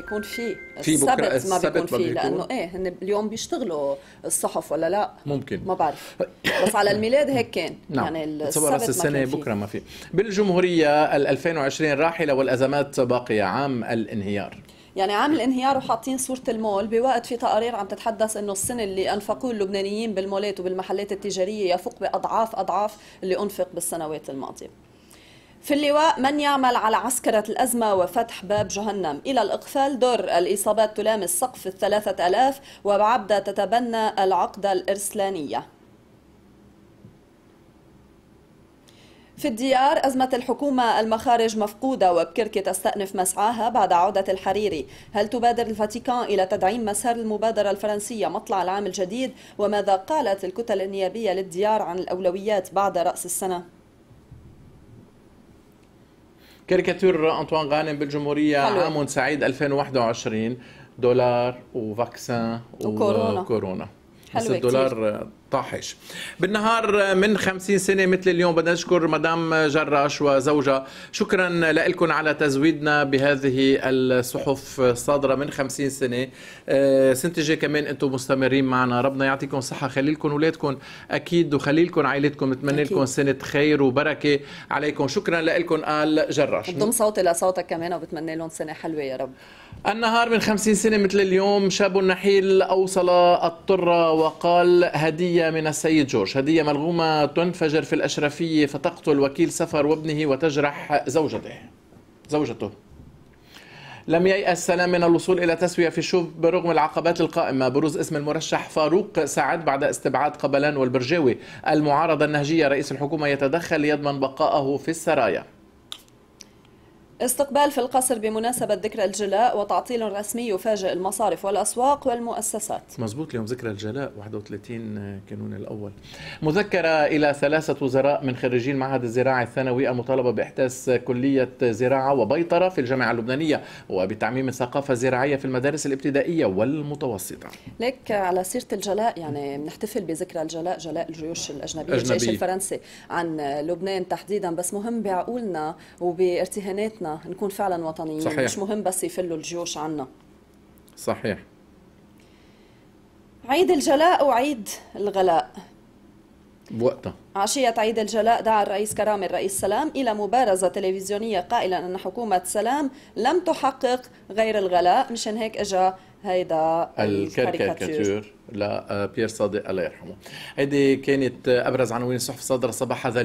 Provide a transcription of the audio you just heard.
يكون في في بكره السبت ما بيكون في لانه ايه هن اليوم بيشتغلوا الصحف ولا لا ممكن ما بعرف بس على الميلاد هيك كان نعم. يعني السبت بس السنه بكره ما في بالجمهوريه ال 2020 راحله والازمات باقيه عام الانهيار يعني عام الانهيار وحاطين صوره المول بوقت في تقارير عم تتحدث انه السنه اللي انفقوه اللبنانيين بالمولات وبالمحلات التجاريه يفوق باضعاف اضعاف اللي انفق بالسنوات الماضيه في اللواء من يعمل على عسكرة الأزمة وفتح باب جهنم إلى الإقفال در الإصابات تلامس سقف الثلاثة ألاف وبعبدة تتبنى العقدة الإرسلانية في الديار أزمة الحكومة المخارج مفقودة وبكركي تستأنف مسعاها بعد عودة الحريري هل تبادر الفاتيكان إلى تدعيم مسار المبادرة الفرنسية مطلع العام الجديد وماذا قالت الكتل النيابية للديار عن الأولويات بعد رأس السنة؟ كاريكاتور أنطوان غانم بالجمهورية حلو. عام سعيد 2021 دولار وفاكسان وكورونا وكورونا بس الدولار كتير. طاحش بالنهار من 50 سنة مثل اليوم بدنا نشكر مدام جراش وزوجها شكرا لكم على تزويدنا بهذه الصحف الصادرة من 50 سنة آه، سنتجة كمان أنتم مستمرين معنا ربنا يعطيكم صحة خليلكم ولادكم أولادكم أكيد وخليلكم عائلتكم نتمنى لكم سنة خير وبركة عليكم شكرا لكم قال جراش بضم صوتي لصوتك كمان وبتمنى لهم سنة حلوة يا رب النهار من 50 سنة مثل اليوم شاب نحيل أوصل الطرة وقال هدية هدية من السيد جورج هدية ملغومة تنفجر في الأشرفية فتقتل وكيل سفر وابنه وتجرح زوجته زوجته لم ييأس سلام من الوصول إلى تسوية في الشوب برغم العقبات القائمة بروز اسم المرشح فاروق سعد بعد استبعاد قبلان والبرجاوي المعارضة النهجية رئيس الحكومة يتدخل ليضمن بقائه في السرايا استقبال في القصر بمناسبة ذكرى الجلاء وتعطيل رسمي يفاجئ المصارف والأسواق والمؤسسات مزبوط اليوم ذكرى الجلاء 31 كانون الأول مذكرة إلى ثلاثة وزراء من خريجين معهد الزراعة الثانوي المطالبة بإحداث كلية زراعة وبيطرة في الجامعة اللبنانية وبتعميم الثقافة الزراعية في المدارس الابتدائية والمتوسطة لك على سيرة الجلاء يعني بنحتفل بذكرى الجلاء جلاء الجيوش الأجنبية الجيش الفرنسي عن لبنان تحديدا بس مهم بعقولنا وبارتهاناتنا نكون فعلا وطنيين صحيح. مش مهم بس يفلوا الجيوش عنا صحيح عيد الجلاء وعيد الغلاء بوقتها عشية عيد الجلاء دعا الرئيس كرامي الرئيس سلام إلى مبارزة تلفزيونية قائلا أن حكومة سلام لم تحقق غير الغلاء مشان هيك إجا هيدا الكاريكاتير لبيير آه، صادق الله يرحمه هيدي كانت أبرز عناوين صحف صدر صباح هذا